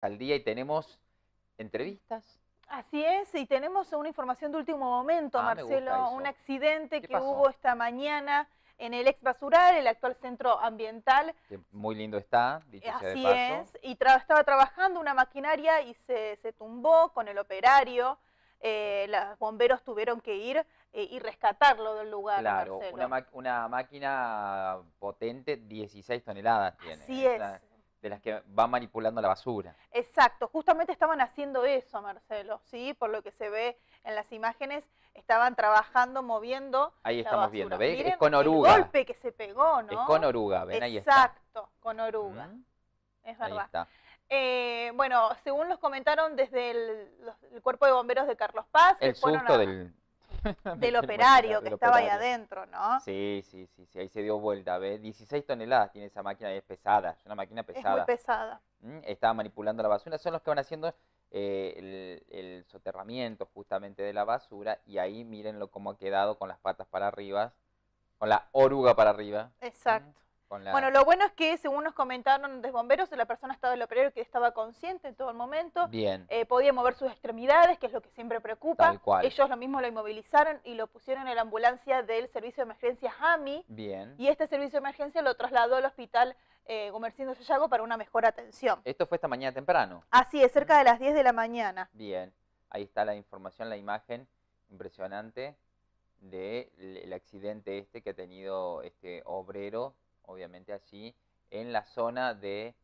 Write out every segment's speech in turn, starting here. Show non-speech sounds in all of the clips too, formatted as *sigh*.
al día y tenemos entrevistas. Así es, y tenemos una información de último momento, ah, Marcelo, un accidente que hubo esta mañana en el ex basural, el actual centro ambiental. muy lindo está, dicho Así de es, y estaba trabajando una maquinaria y se, tumbó con el operario. Eh, los bomberos tuvieron que ir eh, y rescatarlo del lugar. Claro, Una, máquina potente, 16 toneladas tiene. Así es de las que va manipulando la basura. Exacto, justamente estaban haciendo eso, Marcelo, ¿sí? Por lo que se ve en las imágenes, estaban trabajando, moviendo. Ahí estamos viendo, ¿ves? es con oruga. El golpe que se pegó, ¿no? Es con oruga, ven ahí Exacto, con oruga. Mm. Es verdad. Eh, bueno, según los comentaron desde el, Cuerpo de Bomberos de Carlos Paz. El susto del, *laughs* del operario que estaba ahí adentro, ¿no? Sí, sí, sí, sí, ahí se dio vuelta, ve, 16 toneladas tiene esa máquina, es pesada, es una máquina pesada. Es muy pesada. Mm, estaba manipulando la basura, son los que van haciendo eh, el, soterramiento justamente de la basura y ahí mírenlo cómo ha quedado con las patas para arriba, con la oruga para arriba. Mm. Exacto. Bueno, lo bueno es que, según nos comentaron los bomberos, la persona estaba, el operario que estaba consciente en todo el momento. Bien. Eh, podía mover sus extremidades, que es lo que siempre preocupa. Ellos lo mismo lo inmovilizaron y lo pusieron en la ambulancia del servicio de emergencias AMI. Bien. Y este servicio de emergencia lo trasladó al hospital eh, de para una mejor atención. Esto fue esta mañana temprano. Así es, cerca de las 10 de la mañana. Bien. Ahí está la información, la imagen impresionante del accidente este que ha tenido este obrero obviamente allí en la zona de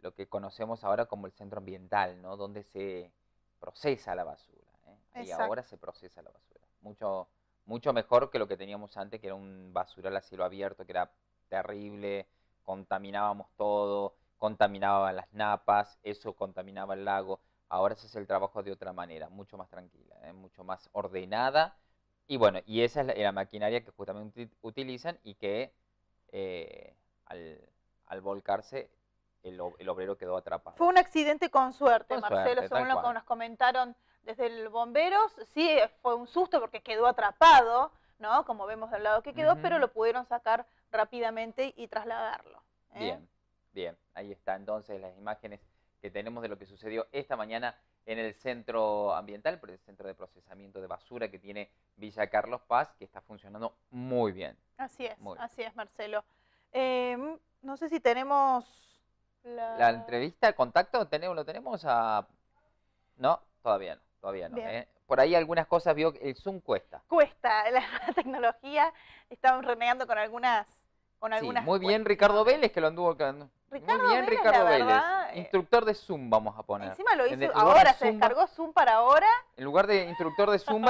lo que conocemos ahora como el centro ambiental, ¿no? Donde se procesa la basura. ¿eh? Y ahora se procesa la basura. Mucho, mucho mejor que lo que teníamos antes, que era un basural a cielo abierto, que era terrible, contaminábamos todo, contaminaba las napas, eso contaminaba el lago. Ahora se hace el trabajo de otra manera, mucho más tranquila, ¿eh? mucho más ordenada. Y bueno, y esa es la, la maquinaria que justamente utilizan y que eh, al, volcarse, el, obrero quedó atrapado. Fue un accidente con suerte, Marcelo, según lo que nos comentaron desde el bomberos. Sí, eh, fue un susto porque quedó atrapado, ¿no? Como vemos del lado que quedó, pero lo pudieron sacar rápidamente y trasladarlo. ¿eh? Bien, bien. Ahí está entonces las imágenes que tenemos de lo que sucedió esta mañana en el centro ambiental, el centro de procesamiento de basura que tiene Villa Carlos Paz, que está funcionando muy bien. Así es, así es, Marcelo. Em, no sé si tenemos la... entrevista, el contacto, ¿tenemos, ¿lo tenemos a...? No, todavía no, todavía no. Eh. Por ahí algunas cosas vio el Zoom cuesta. Cuesta, *laughs* la tecnología, estamos renegando con algunas... Con muy bien Ricardo Vélez que lo anduvo... Ricardo muy bien Ricardo Vélez, eh, instructor de Zoom vamos a poner. Encima lo hizo, ahora se descargó Zoom para ahora. En lugar de instructor de *laughs* zoom.